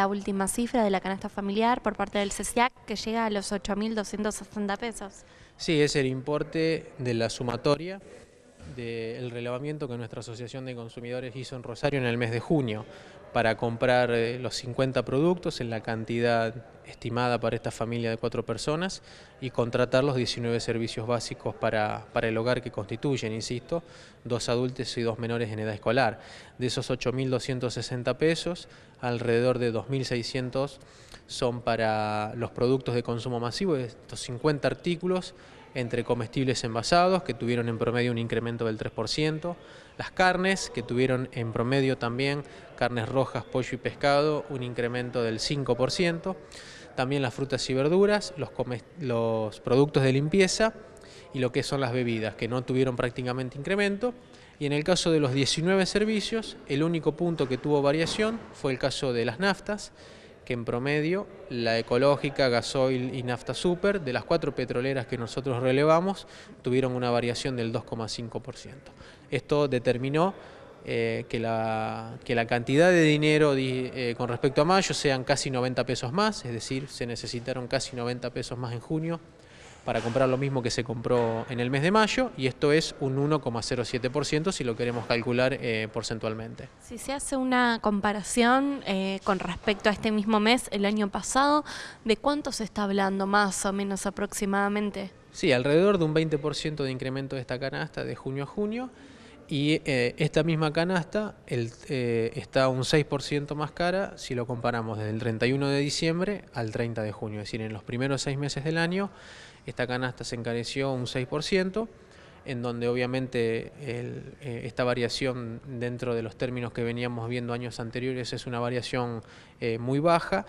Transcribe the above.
la última cifra de la canasta familiar por parte del CESIAC que llega a los 8.260 pesos. Sí, es el importe de la sumatoria del relevamiento que nuestra asociación de consumidores hizo en Rosario en el mes de junio para comprar eh, los 50 productos en la cantidad estimada para esta familia de cuatro personas y contratar los 19 servicios básicos para, para el hogar que constituyen, insisto, dos adultos y dos menores en edad escolar. De esos 8.260 pesos, alrededor de 2.600 son para los productos de consumo masivo, estos 50 artículos entre comestibles envasados, que tuvieron en promedio un incremento del 3%, las carnes, que tuvieron en promedio también carnes rojas, pollo y pescado, un incremento del 5%, también las frutas y verduras, los, productos de limpieza y lo que son las bebidas, que no tuvieron prácticamente incremento. Y en el caso de los 19 servicios, el único punto que tuvo variación fue el caso de las naftas, que en promedio la ecológica, gasoil y nafta super, de las cuatro petroleras que nosotros relevamos, tuvieron una variación del 2,5%. Esto determinó eh, que, la, cantidad de dinero eh, con respecto a mayo sean casi 90 pesos más, es decir, se necesitaron casi 90 pesos más en junio para comprar lo mismo que se compró en el mes de mayo y esto es un 1,07% si lo queremos calcular eh, porcentualmente. Si se hace una comparación eh, con respecto a este mismo mes, el año pasado, ¿de cuánto se está hablando más o menos aproximadamente? Sí, alrededor de un 20% de incremento de esta canasta de junio a junio. Y eh, esta misma canasta el, eh, está un 6% más cara si lo comparamos desde el 31 de diciembre al 30 de junio. Es decir, en los primeros seis meses del año, esta canasta se encareció un 6%, en donde obviamente eh, esta variación dentro de los términos que veníamos viendo años anteriores es una variación muy baja